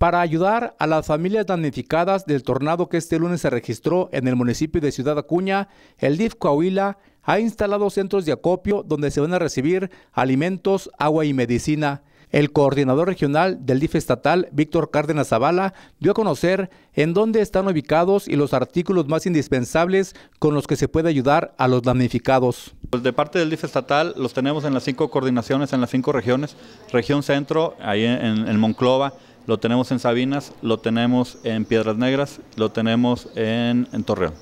para ayudar a las familias damnificadas del tornado que este lunes se registró en el municipio de Ciudad Acuña, el DIF Coahuila ha instalado centros de acopio donde se van a recibir alimentos, agua y medicina. El coordinador regional del DIF estatal, Víctor Cárdenas Zavala, dio a conocer en dónde están ubicados y los artículos más indispensables con los que se puede ayudar a los damnificados. Pues de parte del DIF estatal los tenemos en las cinco coordinaciones, en las cinco regiones, región centro, ahí en, en Monclova, lo tenemos en Sabinas, lo tenemos en Piedras Negras, lo tenemos en, Torreón.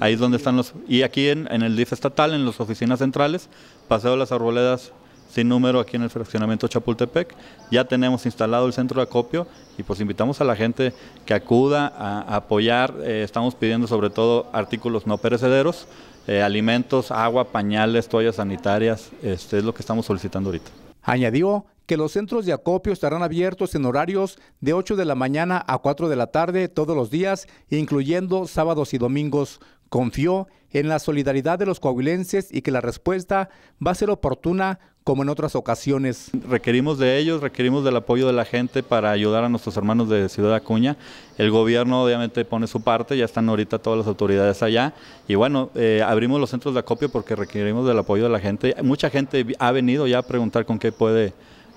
Ahí es donde están los... Y aquí en, el DIF estatal, en las oficinas centrales, Paseo de las Arboledas sin número aquí en el fraccionamiento Chapultepec. Ya tenemos instalado el centro de acopio y pues invitamos a la gente que acuda a, apoyar. Eh, estamos pidiendo sobre todo artículos no perecederos, eh, alimentos, agua, pañales, toallas sanitarias. Este es lo que estamos solicitando ahorita. Añadió que los centros de acopio estarán abiertos en horarios de 8 de la mañana a 4 de la tarde todos los días, incluyendo sábados y domingos. Confió en la solidaridad de los coahuilenses y que la respuesta va a ser oportuna como en otras ocasiones. Requerimos de ellos, requerimos del apoyo de la gente para ayudar a nuestros hermanos de Ciudad Acuña. El gobierno obviamente pone su parte, ya están ahorita todas las autoridades allá. Y bueno, eh, abrimos los centros de acopio porque requerimos del apoyo de la gente. Mucha gente ha venido ya a preguntar con qué puede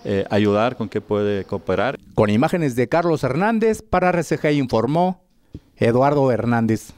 eh, ayudar, con qué puede cooperar. Con imágenes de Carlos Hernández, para RCG informó Eduardo Hernández.